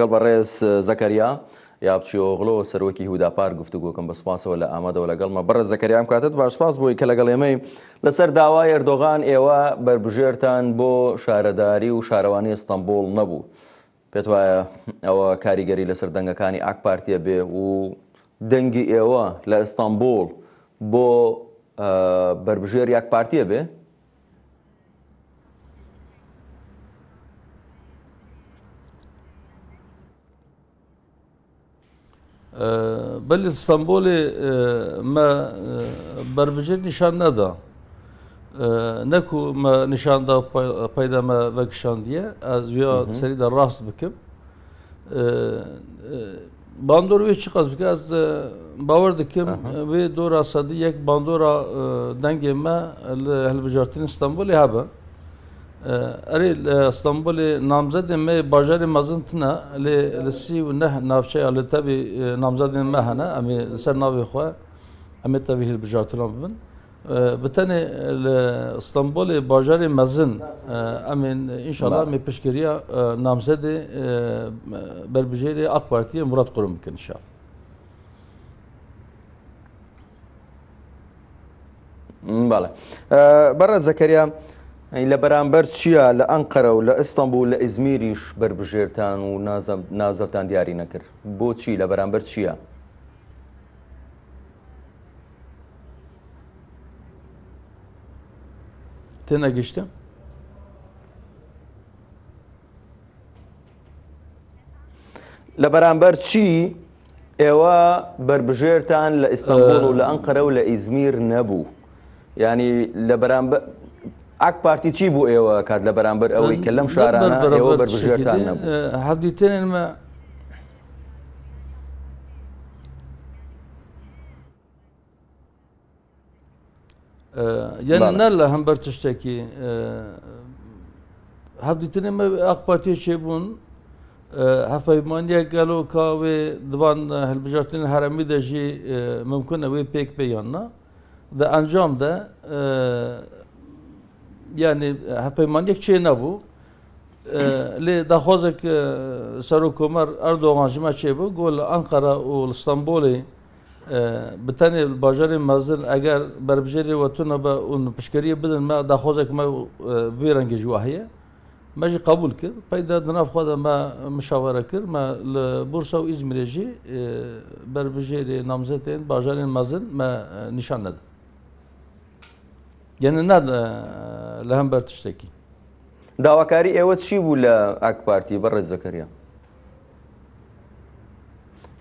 گەڵ بەڕێز زەکەریا یا بچیۆغلۆ سەرۆکی هوداپار گفتوگۆکەم بە سپاسەوە لە ئامادەەوە لەگەڵمە بەرە زەکەریان کاتت باشپاس بووی کە لەگەڵ ئێمەی لەسەر داوای ئەردۆغان ئێوە بربژێرتان بۆ شارەداری و شارەوانی ئستەمبول نەبوو. پێت وایە ئەوە کاریگەری لەسەر دەنگەکانی ئاک پارتیە بێ و دەنگی ئێوە لە ئستانبول بۆ بربژێر یاک پارتیە بێ بل استانبول ما بربجت نشان ندا نکو ما نشان دا پیدا ما وکشان دیه از ویا سری در راست بکم bandor ve çıkaz biraz e, bavar dikim ve dora sadı yek bandora e, dengeme helbijartin İstanbul hebe. اري اسطنبول نامزد ما ل مازنتنا و نه نافشي على تبي نامزد ما هنا امي سر نافي خو امي تبي البجاتلون بن بتاني اسطنبول باجر مازن امي ان شاء الله مي بشكريا نامزد بربجيري اك بارتي مراد قرم ان شاء الله بله برا زكريا لە بەرامبەر چییە لە ئەنقەرە و لە ئەستانبول لە ئزمیریش بربژێرتان و نازەتان دیاری نەکرد بۆچی لە بەرامبەر چییە؟ تێ نەگەشتم؟ لە بەرامبەر چی ئێوە بربژێرتان لە ئیسستانبول و لە ئەنقەرە و لە ئیزمیر نەبوو ینی لە بەرامبەر ئاک پارتی چی بوو ئێوە کات لە بەرامبەر ئەوەی کە لەم شارانە ئێوە بەربژێرتان نەبوو هەفتیتنمە یەنە نەر لە هەمبەر تشتێکی هەفتیتنمە ئاق پارتی چێبوون هەفەیمانیە گەلۆ کاوێ دوان هەلبژارتن هەرەمی دەژی ممکن ئەوەی پێک پێیاننا دە ئەنجام دە yani hepeyman yek çeyna bu. Li daxozek Serokkomar Erdoğan jima çê bû gol Ankara û İstanbulê bi tenê bajarê mezin eger berbijêrê we tune be û pişkeriyê bidin me daxozek me vê rengê jî wahiye me jî qebûl kir pey de di nav xwe de me mişawere kir me li Bursa û İzmirê jî berbijêrê namzetên bajarên mezin me nîşan nedin یعنی نه لە هەم بەرتشتێکی داواکاری ئێوە چی بوو لە ئاک پارتی بەڕێز زەکەریە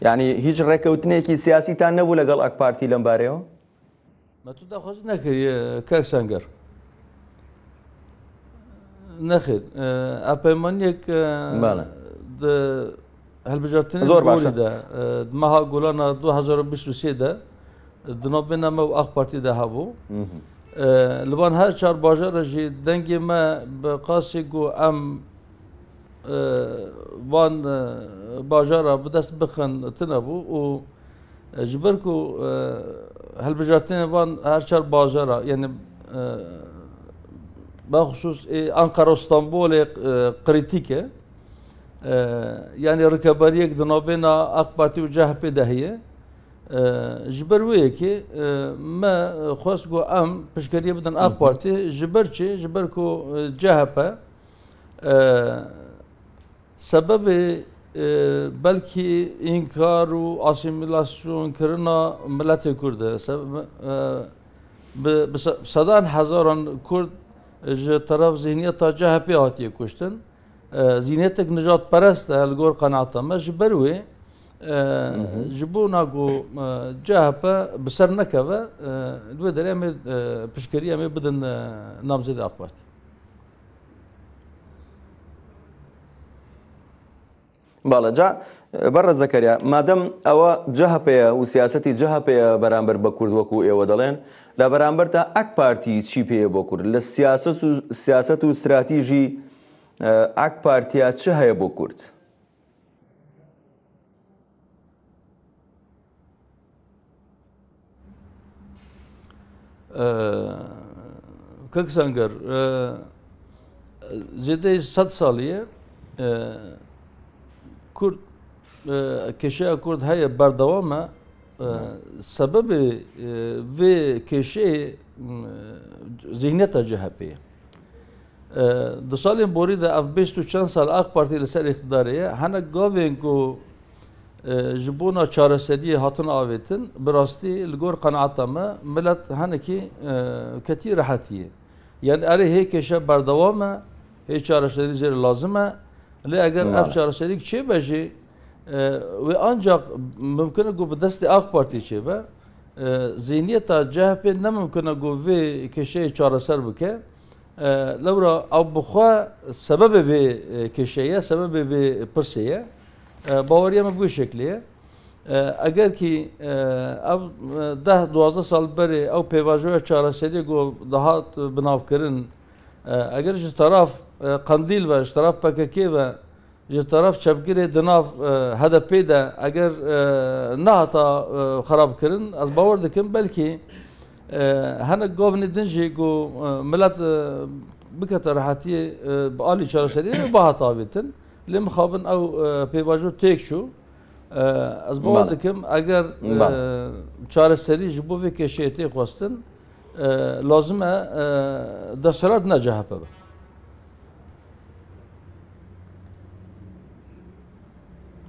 یعنی هیچ ڕێکەوتنێکی سیاسیتان نەبوو لەگەڵ ئاک پارتی لەم بارەوە مەتو داخۆش نەکردی کاک سەنگەر نەخێت ئاپەیمانیەک هەلبژاتنی زۆر باشدا مەها گوڵانە 2023 دا دنۆ بێنەمە و ئاخ پارتی دا هەبوو. لبان هر چهار باجار جی دنگی ما به قاسی گو ام وان باجارا بدست بخن تنبو و جبر کو هل بجاتین وان هر چهار باجارا یعنی بخصوص انقره استانبول قريتيكه يعني ركباريك دنوبنا اقباتي وجهبي دهيه ji ber wêyekê e, me xwest got em piştgiriye bidin ev partî ji ber çi ji ber ku e, CHP e. sebebê belki inkar û asimilasyon kirina milletê Kurd e bi sedan hezaran Kurd ji taraf zihniyeta CHP hatiye kuştin zihniyetek nijatperest e li gor qenaata me ji ber wê ji bo nagû CHP bi ser nekeve duê derê em pişkeriya me bidin namzedê AK Parti. باڵە جا بەڕە زەکەریا مادەم ئەوە جەهپەیە و سیاستی جەهپەیە بەرامبەر بە کورد وەکو ئێوە دەڵێن لە بەرامبەر تا ئەک پارتی چی پێە بۆ کورد لە سیاست و سیاست و استراتیژی ئاک پارتیا چه هەیە بۆ کورد؟ کک سنگر زیده صد سالیه کرد کشه کرد های بردوامه سبب وی کشه ذهنیت جهپیه د سالین بوری د اف 20 چند سال اق پارتی لسر اقتداریه هنه گاوین کو جبونا چارسدی هاتون آویتن براستی لگور لەگۆر ما ملت هنکی کتی ڕەحەتیە یعنی اره هەیە کێشە بەردەوامە هەیە چارسدی زیر لازمە لی اگر اف چارسدی چێ بجی و ئەنجا ممکنه گو بە دەستی ئاف پارتی چێبە زینیەتا جەهپێ نممکنه گو vê کێشەیە چارەسەر بکە لەورا ئەو بخوا سەبەبێ کێشەیە سەبەبێ پرسەیە باوەریەمە بگوێ شکلەیە ئەگەر کی ئەو ده دوازدە ساڵ بەرێ ئەو پێواژۆە چارەسەری گۆ دەهات بناوکردن ئەگەر ji تەراف قندیل بە ji تەراف پەکەکێ بە ji taraف çepgirê di nav e, hedepê de eger e, nehata e, xerabkirin ez bawer dikim belkî hinek govnê din jî got millet bikete rehetiyê bi alî çareseriyê bi hatavêtin لێم خابن ئەو پێیواژۆ تێک چوو ئەس بۆ دەکەم ئەگەر چارەسەری ji بۆ vê kêşeyê tê xwestin lazim e deselat ne CHP be.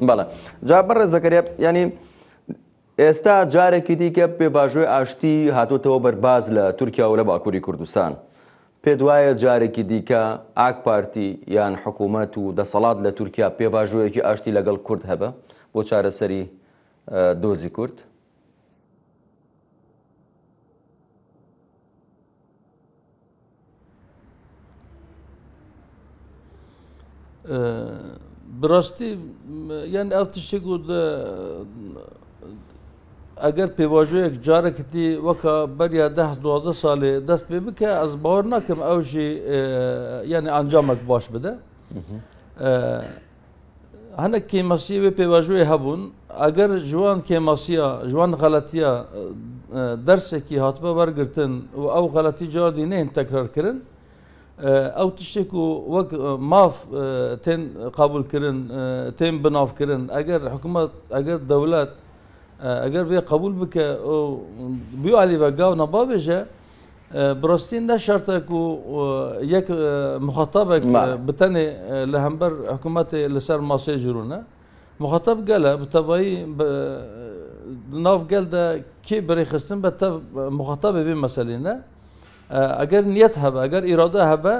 بەڵە جا بەڕێ زەکەرێب ینی ئێستا جارێکی دیکە پێباژۆی ئاشتی هاتوتەوە بەرباز لە تورکیا و لە باکووری کوردستان. پێ دوایە جارێکی دیکە ئاک پارتی یان حکوومەت و دەسەڵات لە تورکیا پێواژوەیەکی ئاشتی لەگەڵ کورد هەبە بۆ چارەسەری دۆزی کورد براستی یان ئەو تشتێک و اگر پیواژو یک جاره کتی وکا بریا ده دوازده ساله دست به بکه از باور نکم او جی یعنی انجامک باش بده هنه کیماسی و پیواژوی هبون اگر جوان کیماسیا جوان غلطیا درس کی هاتبه ورگرتن و او غلطی جار دینین تکرار کرن او تشتكو وك ماف تن قبول كرن تن بناف كرن اگر حكومه اگر دولت ئەگەر بێ قبول بکە بیعالیبەگاو نەبابێژە بڕستین نە شارتێک و یەک مخەتەبێک بتەنێ لە هەمبەر حکوومەتی لەسەر ماسێ ژرونە مخەتەب گەلە بتەبایی ناو گەلدا کێ بەڕێخستن بە مخەتەبێ بێ مەسەلینە ئەگەر نیەت هەبە ئەگەر ئیرادە هەبە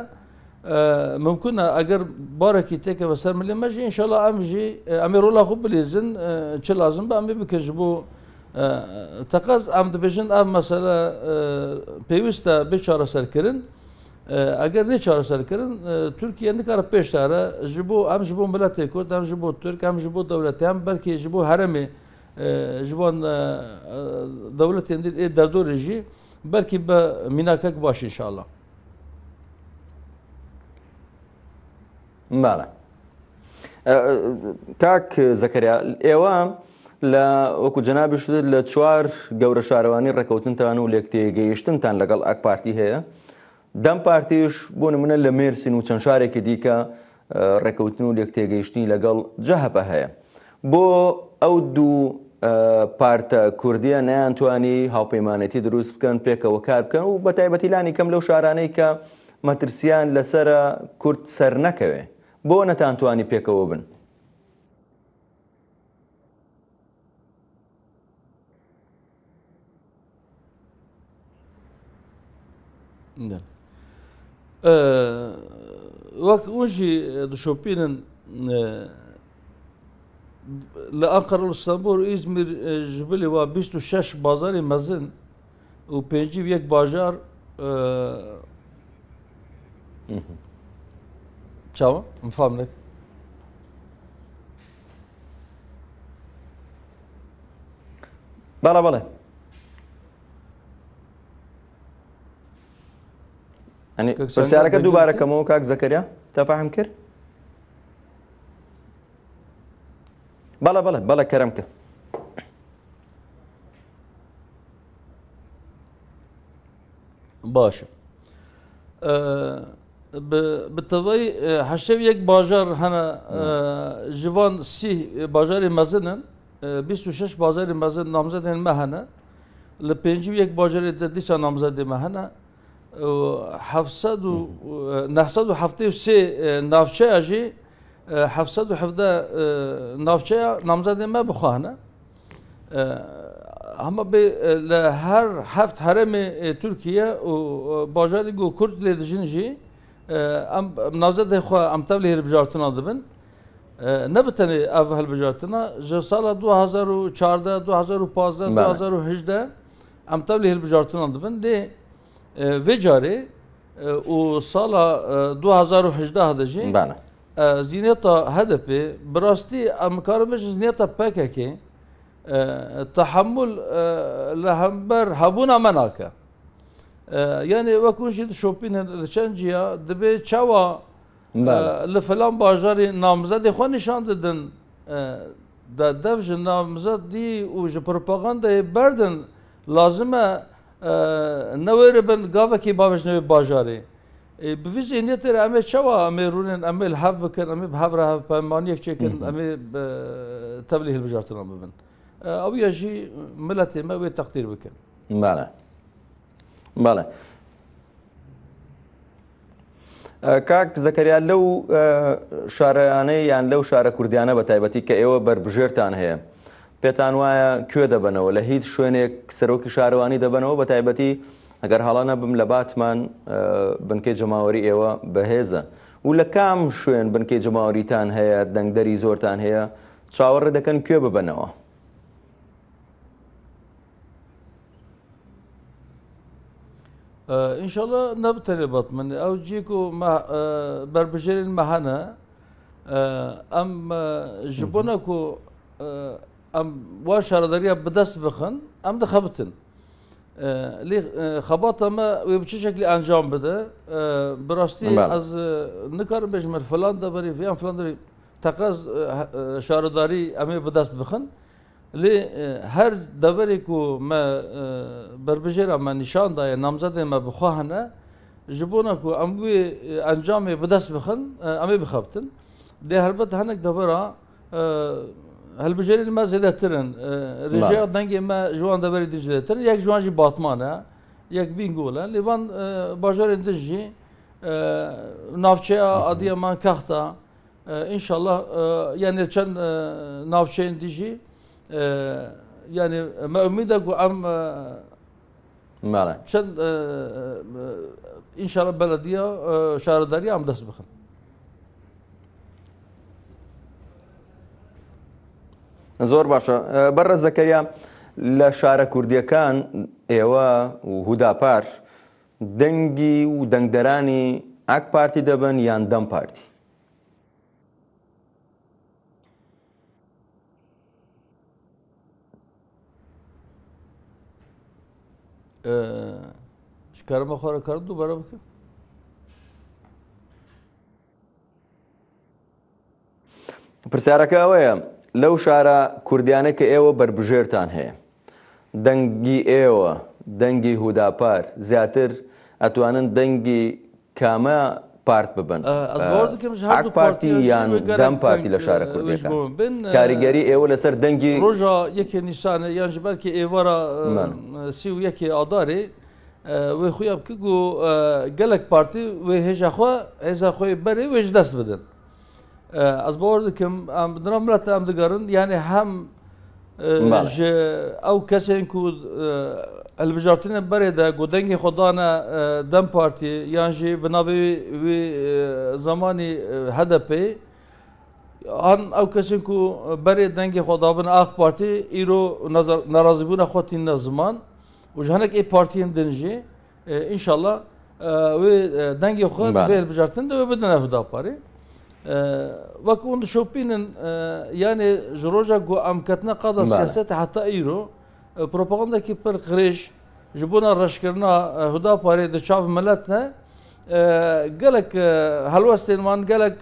ممکن اگر بارکی تکه بسر ملی مجی انشالله امجی امی رولا خوب بلیزن چه لازم به امی بکج بو تقاز ام دبیجن ام مثلا پیوسته به چاره سر کرن اگر نه چاره سر کرن ترکیه نکار پیش داره جبو ام جبو ملت کرد ام جبو ترک ام جبو دولت هم بلکه جبو هرمی جبان دولت دردو رجی بلکه به میناکک باش انشالله باە کاک زەکەریا ئێوە لە وەکو جەنابشت لە چوار گەورە شارەوانی ڕێکەوتنتان و لێکتێگەیشتنتان لەگەڵ ئەک پارتی هەیە دەم پارتیش بۆ نمونە لە مێرسین و چەند شارێکی دیکە ڕێکەوتن و لێکتێگەیشتنی لەگەڵ جەهەپە هەیە بۆ ئەو دوو پارتە کوردیە نیانتوانی هاوپەیمانەتی دروست بکەن پێکەوە کار بکەن و بە تایبەتیلانی کەم لەو شارانەی کە مەترسیان لەسرە کورد سەر نەکەوێت بۆ نەتانتوانی پێکەوە بن وەک ئۆژی دشۆپینن لە ئەقەڕ سەبور ئیزمیر ژبلی وا 26 بازاری مەزن و پێنجی یەک باژار Чао, мфамнек. بلا بلا يعني پرسیارەکە دووبارە کەمەوە کاک زەکەریا تەفاهم کرد بلا بلا بلا کەرم کە باشە بتوي هشيف يك باجر هنا جوان سي باجر مزنن 26 باجر مزن نامزد هن مهنا لبنجي يك باجر ديشا نامزد مهنا 700 و 973 نافچه اجي 717 نافچه نامزد ما بخواهنه ama be her heft haremi e, Türkiye e, bajarı go Kürt ledijinji ام مناوزه خو ام تبلیغ بجارتنا دبن نبتنی اول بجارتنا جو سال 2014 2015 2018 ام تبلیغ بجارتنا دبن دی وی جاری او سال 2018 دجی بله زینتا هدپی براستی ام کارمش زینتا پکه که تحمل لهمبر هبونا مناکه یعنی وەکوون ژید شۆپینە چەندجیە دەبێ چاوە لە فلان باژاری نامزەدی خۆ نیشان ددن دا دەبژن نامزەت دی و ji propagandayê berdin lazime newêri bin gavekî bavêjnewê bajarê. E, bi zîniyetê em ê çawa em ê rûnên em ê hev bikin em ê bi hevre hev pemaniyek çêkin em ê e, tevlî hilbijartina bibin. Ew ya jî milletê me wê teqdîr bikin. Mene. بەڵێ کاک زەکەریا لەو شارەیانەی یان لەو شارە کوردیانە بە تایبەتی کە ئێوە بربژێرتان هەیە پێتان وایە کوێ دەبنەوە لە هیچ شوێنێک سەرۆکی شارەوانی دەبنەوە بە تایبەتی ئەگەر هەڵانە بم لە باتمان بنکەی جەماوەری ئێوە بەهێزە و لە کام شوێن بنکەی جەماوەریتان هەیە دەنگدەری زۆرتان هەیە چاوەڕێ دەکەن کوێ ببنەوە ان شاء الله نبتلي بطمني او تجيكو مع بربجين معنا ام جبونكو ام واشر دريا بدس بخن ام دخبتن لی خباتا ما وی به چه شکلی انجام بده براستی از نکارم بجمر فلان دبری فیان فلان دبری تقاز شارداری امی به دست بخن لی هر دوری کو ما بربجرا ما نشان دای نامزد ما بخواهنه جبونا کو اموی انجام بدست بخن امی بخبتن ده هربت هنک دورا هلبجرین ما زیده ترن رجای دنگی ما جوان دوری دی زیده ترن یک جوان جی باتمانه یک بینگوله لیوان باجارین دیجی navçeya Adıyaman kahta e, inşallah e, yani çen e, navçeyin dici يعني ما أميدك وأم مالا شن إن شاء الله بلدية شهر داري عم دس بخن زۆر باشە بەڕە زەکەریا لە شارە کوردیەکان ئێوە و هوداپار دەنگی و دەنگدەرانی ئاک پارتی دەبن یان دەم پارتی چکارمە خۆرە کرد و بەرە بکە پرسیارەکە ئەوەیە لەو شارە کوردیانە کە ئێوە بربژێرتان هەیە دەنگی ئێوە دەنگی هوداپار زیاتر ئەتوانن دەنگی کامە پارت ببن حق پارتی یان دم پارتی لە شارە کوردەکان کاریگەری ئێوە لەسەر دەنگی ڕۆژە یەکێ نیشانە یان ji ber ki êvara sî û yekê adarê wê xuya bikî got gelek partî wê hêja xwe hêza xwe berê wê ji dest bidin ez bawer dikim em bi milat em digarin yanî hem او کسین کو البجاتین بره ده گودنگ خدا نه دم پارتی یان جی بناوی وی زمانی هدف آن او کسین کو بره دنگ خدا بن اخ پارتی ایرو نظر ناراضی بونه خود این زمان و جهنک ای پارتی دنجی انشالله وی دنگ خود به البجاتین ده بدنه هدا پاری وەک اون شوپینن یانێ ji rojja got ئەمکەتنە qada siyaseta heta îro propagandekî pir qirêj ji bona reşkirina huda parê di çav millet ne gelek helwestên wan gelek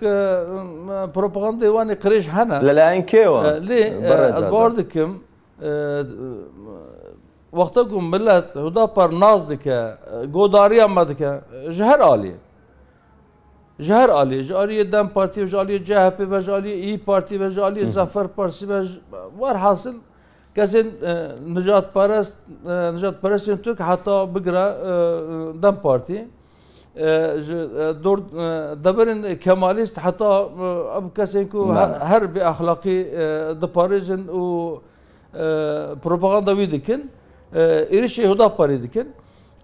propagandê wanê qirêj hene lelayen kê lê ez bar dikim wexta ku millet huda par naz dike godariya me dike ji her aliyê جهر علي جالی دم پارتی و جالی جهپ و جالی ای پارتی و جالی زفر پارسی و وار حاصل کسی اه، نجات پرست اه، نجات پرست این توک حتی بگر اه، دم پارتی دور دبرن کمالیست حتی اب کسی که هر به اخلاقی دپاریزن و پروپاگاندا ویدیکن ایرشی هدا پاریدیکن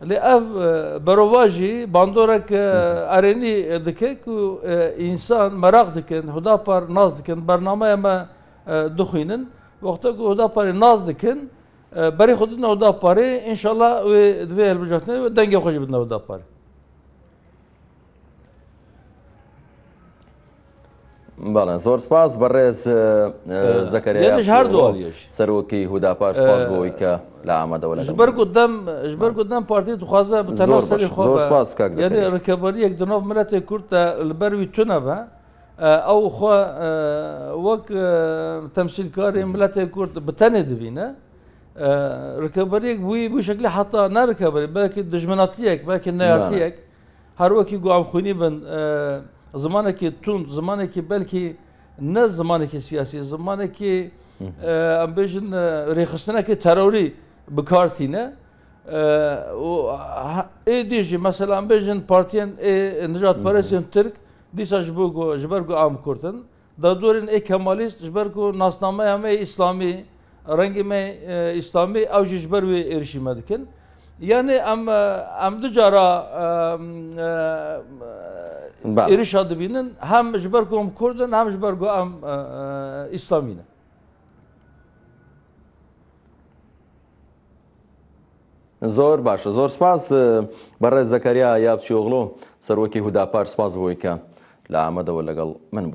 لی اف برواجی باندورک ارنی دکه کو انسان مراق دکن خدا پر ناز دکن برنامه ما دخوینن وقتا کو خدا پر ناز دکن برای خودنا خدا پاره انشالله و دوی هلبجاتنه دنگه خوش بدنا خدا پاره Balan, zor spas bەڕێز زەکەریش هەردوواڵیش سەرۆکی هوداپار سپاس بۆەوەی کە لە ئامادەەوە لە ژبەر دەم ژبەر دەم پارتی دخوازە بتەنەوە سەری خۆ یعنی ڕکەبەریەک دنۆڤ مرەتێک کورتە لەبەروی تونە بە ئەو خۆ وەک تەمسیلکاری ملەتێک کورد بتەنێ دەبینە ڕکەبەرێک بووی بوو شکلی حتا نەڕکەبەری بەکی دژمناتیەک بەکی نەارتیەک هەروەکی گوامخونی بن زمانێکی تون زمانێکی بەلکی نە زمانێکی سیاسی زمانێکی ئەم بێژن ڕێخستنەکە تەرۆری بکارتینە ئێدیژی مەسەلام بێژن پارتیان نجات پەرسیێن ترک دیسا ji bo ji ber ku am kurtin da dorên ê kemalîst ji ber ku nasnameya me îslamî rengê me îslamî ew jî ji ber wê êrişî me dikin. Yani em em du cara اری شاد بینن هم جبر گو هم کردن هم جبر گو هم اسلامینه زۆر باشە زۆر سپاس بەڕێ زەکەریا یابچی ئۆغڵۆ سەرۆکی هوداپار سپاس بۆیکە لە ئامەدەوە لەگەڵ من بوو